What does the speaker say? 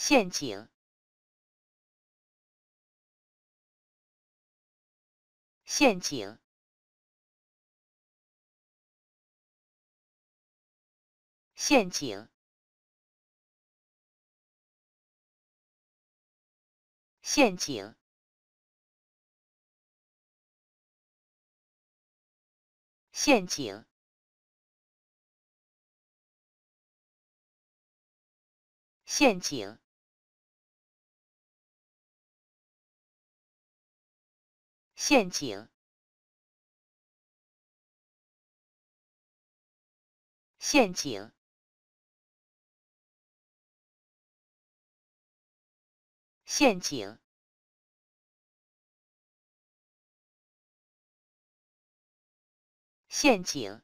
陷阱，陷阱，陷阱，陷阱，陷阱，陷阱。陷阱，陷阱，陷阱，陷阱。